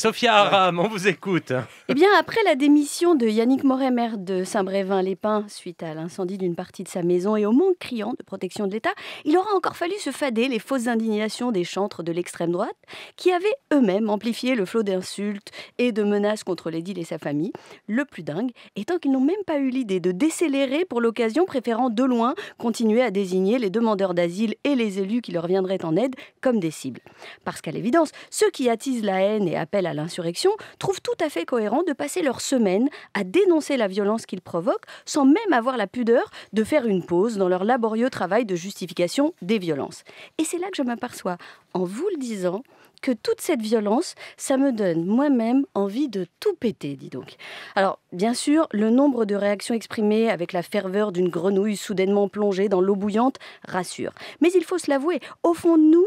Sophia Aram, on vous écoute. Eh bien, après la démission de Yannick Moret, maire de Saint-Brévin-les-Pins, suite à l'incendie d'une partie de sa maison et au manque criant de protection de l'État, il aura encore fallu se fader les fausses indignations des chantres de l'extrême droite, qui avaient eux-mêmes amplifié le flot d'insultes et de menaces contre l'édile et sa famille. Le plus dingue étant qu'ils n'ont même pas eu l'idée de décélérer pour l'occasion, préférant de loin continuer à désigner les demandeurs d'asile et les élus qui leur viendraient en aide comme des cibles. Parce qu'à l'évidence, ceux qui attisent la haine et appellent à l'insurrection, trouvent tout à fait cohérent de passer leurs semaines à dénoncer la violence qu'ils provoquent sans même avoir la pudeur de faire une pause dans leur laborieux travail de justification des violences. Et c'est là que je m'aperçois, en vous le disant, que toute cette violence, ça me donne moi-même envie de tout péter, dis donc. Alors, bien sûr, le nombre de réactions exprimées avec la ferveur d'une grenouille soudainement plongée dans l'eau bouillante rassure. Mais il faut se l'avouer, au fond de nous,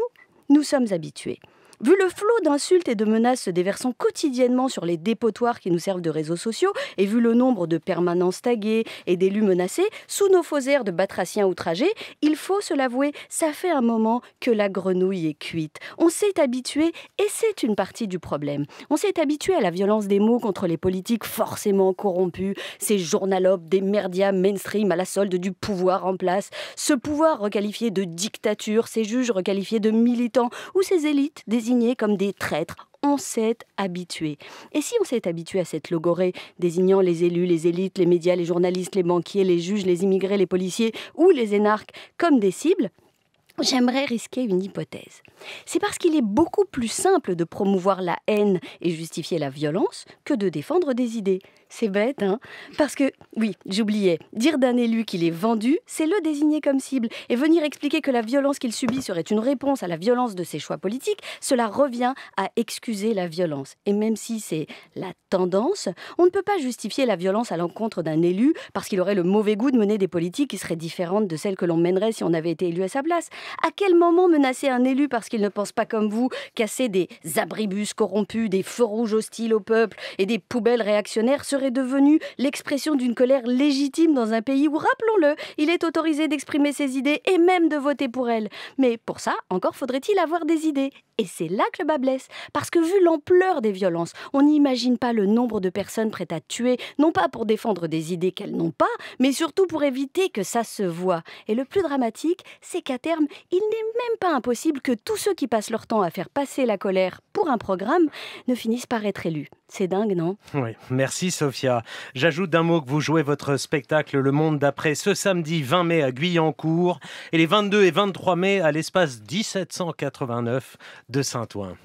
nous sommes habitués. Vu le flot d'insultes et de menaces se déversant quotidiennement sur les dépotoirs qui nous servent de réseaux sociaux, et vu le nombre de permanences taguées et d'élus menacés, sous nos faux airs de batraciens outragés, il faut se l'avouer, ça fait un moment que la grenouille est cuite. On s'est habitué, et c'est une partie du problème, on s'est habitué à la violence des mots contre les politiques forcément corrompus, ces journalopes, des merdias mainstream à la solde du pouvoir en place, ce pouvoir requalifié de dictature, ces juges requalifiés de militants, ou ces élites désignées comme des traîtres. On s'est habitué. Et si on s'est habitué à cette logorée désignant les élus, les élites, les médias, les journalistes, les banquiers, les juges, les immigrés, les policiers ou les énarques comme des cibles, J'aimerais risquer une hypothèse. C'est parce qu'il est beaucoup plus simple de promouvoir la haine et justifier la violence que de défendre des idées. C'est bête, hein Parce que, oui, j'oubliais, dire d'un élu qu'il est vendu, c'est le désigner comme cible. Et venir expliquer que la violence qu'il subit serait une réponse à la violence de ses choix politiques, cela revient à excuser la violence. Et même si c'est la tendance, on ne peut pas justifier la violence à l'encontre d'un élu parce qu'il aurait le mauvais goût de mener des politiques qui seraient différentes de celles que l'on mènerait si on avait été élu à sa place. À quel moment menacer un élu parce qu'il ne pense pas comme vous, casser des abribus corrompus, des feux rouges hostiles au peuple et des poubelles réactionnaires serait est devenu l'expression d'une colère légitime dans un pays où, rappelons-le, il est autorisé d'exprimer ses idées et même de voter pour elles. Mais pour ça, encore faudrait-il avoir des idées et c'est là que le bas blesse, parce que vu l'ampleur des violences, on n'imagine pas le nombre de personnes prêtes à tuer, non pas pour défendre des idées qu'elles n'ont pas, mais surtout pour éviter que ça se voit. Et le plus dramatique, c'est qu'à terme, il n'est même pas impossible que tous ceux qui passent leur temps à faire passer la colère pour un programme ne finissent par être élus. C'est dingue, non Oui, merci Sophia. J'ajoute d'un mot que vous jouez votre spectacle Le Monde d'après ce samedi 20 mai à Guyancourt et les 22 et 23 mai à l'espace 1789 de Saint-Ouen.